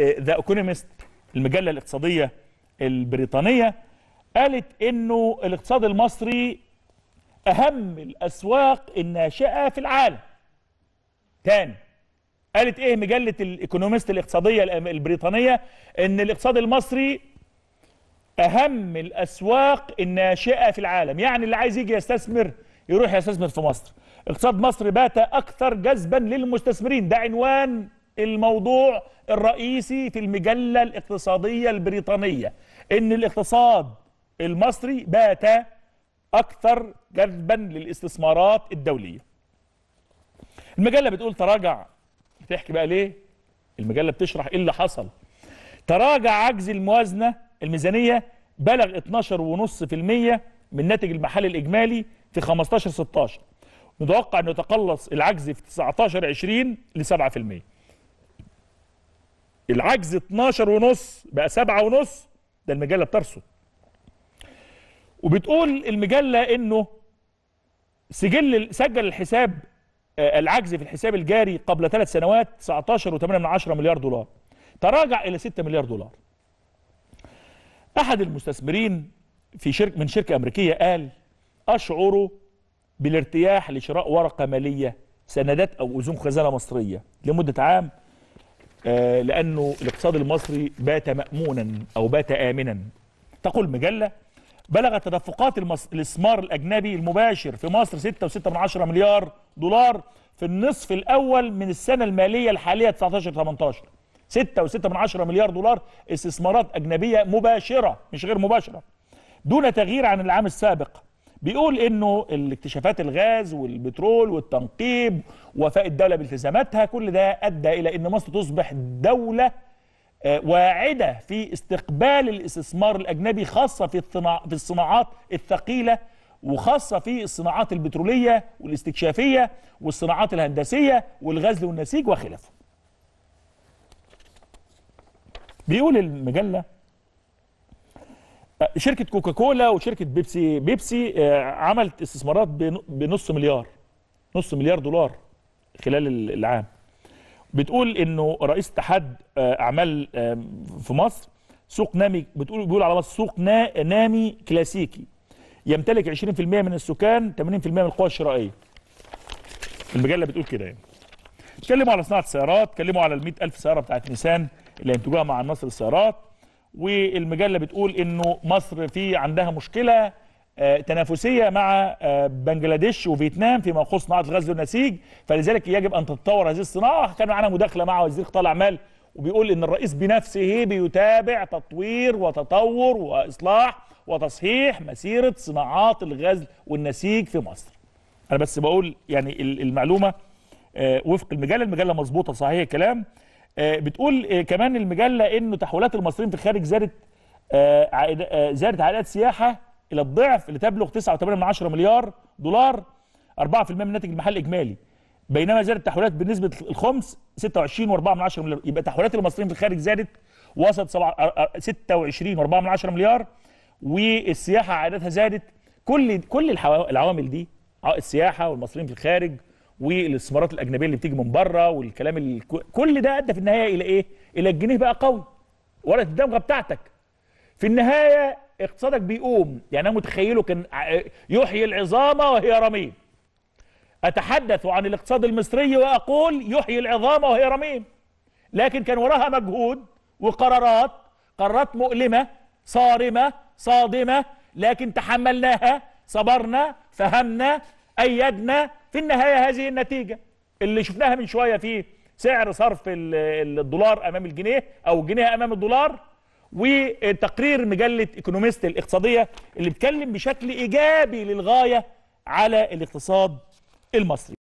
إيه، ذا ايكونومست المجله الاقتصاديه البريطانيه قالت انه الاقتصاد المصري اهم الاسواق الناشئه في العالم تاني قالت ايه مجله الايكونومست الاقتصاديه البريطانيه ان الاقتصاد المصري اهم الاسواق الناشئه في العالم يعني اللي عايز يجي يستثمر يروح يستثمر في مصر اقتصاد مصر بات اكثر جذبا للمستثمرين ده عنوان الموضوع الرئيسي في المجلة الاقتصادية البريطانية ان الاقتصاد المصري بات اكثر جذبا للاستثمارات الدولية المجلة بتقول تراجع بتحكي بقى ليه المجلة بتشرح ايه اللي حصل تراجع عجز الموازنة الميزانية بلغ 12.5% من ناتج المحلي الإجمالي في 15 16 نتوقع أنه يتقلص العجز في 19 20 ل 7% العجز 12 ونص بقى 7 ونص ده المجله بترصد وبتقول المجله انه سجل سجل الحساب آه، العجز في الحساب الجاري قبل ثلاث سنوات 19.8 مليار دولار تراجع الى 6 مليار دولار احد المستثمرين في شركه من شركه امريكيه قال اشعر بالارتياح لشراء ورقه ماليه سندات او اذون خزانه مصريه لمده عام آه، لأنه الاقتصاد المصري بات مأمونا أو بات آمنا تقول مجلة بلغ تدفقات الاستثمار الأجنبي المباشر في مصر 6.6 مليار دولار في النصف الأول من السنة المالية الحالية 19-18 6.6 مليار دولار استثمارات أجنبية مباشرة مش غير مباشرة دون تغيير عن العام السابق بيقول انه الاكتشافات الغاز والبترول والتنقيب وفاء الدوله بالتزاماتها كل ده ادى الى ان مصر تصبح دوله آه، واعده في استقبال الاستثمار الاجنبي خاصه في في الصناعات الثقيله وخاصه في الصناعات البتروليه والاستكشافيه والصناعات الهندسيه والغزل والنسيج وخلافه. بيقول المجله شركه كوكاكولا وشركه بيبسي بيبسي آه، عملت استثمارات بنص مليار نص مليار دولار خلال العام بتقول انه رئيس اتحاد آه، اعمال آه، في مصر سوق نامي بتقول بيقول على مصر سوق نامي كلاسيكي يمتلك 20% من السكان 80% من القوى الشرائيه المجله بتقول كده يعني اتكلموا على صناعه السيارات اتكلموا على ال 100000 سياره بتاعت نيسان اللي هينتجوها مع النصر السيارات والمجله بتقول انه مصر في عندها مشكله آه، تنافسيه مع آه، بنجلاديش وفيتنام فيما يخص صناعه الغزل والنسيج فلذلك يجب ان تتطور هذه الصناعه كان معانا مداخله مع وزير قطاع الاعمال وبيقول ان الرئيس بنفسه بيتابع تطوير وتطور واصلاح وتصحيح مسيره صناعات الغزل والنسيج في مصر. انا بس بقول يعني المعلومه آه، وفق المجله المجله مظبوطه صحيح الكلام آه، بتقول آه، كمان المجله انه تحولات المصريين في الخارج زادت آه، زادت عائدات سياحه الى الضعف اللي تبلغ 9.8 مليار دولار 4% من الناتج المحلي الاجمالي بينما زادت التحويلات بنسبه الخمس 26.4 مليار يبقى تحويلات المصريين في الخارج زادت وصلت 26.4 مليار والسياحه عائداتها زادت كل كل العوامل دي السياحه والمصريين في الخارج والاستثمارات الاجنبيه اللي بتيجي من بره والكلام ال... كل ده ادى في النهايه الى ايه؟ الى الجنيه بقى قوي ولا الدمغه بتاعتك. في النهايه اقتصادك بيقوم يعني انا متخيله كان يحيي العظام وهي رميم. اتحدث عن الاقتصاد المصري واقول يحيي العظام وهي رميم. لكن كان وراها مجهود وقرارات قرارات مؤلمه صارمه صادمه لكن تحملناها صبرنا فهمنا أيدنا في النهاية هذه النتيجة اللي شفناها من شوية في سعر صرف الدولار أمام الجنيه أو الجنيه أمام الدولار وتقرير مجلة إيكونوميست الاقتصادية اللي بتكلم بشكل إيجابي للغاية على الاقتصاد المصري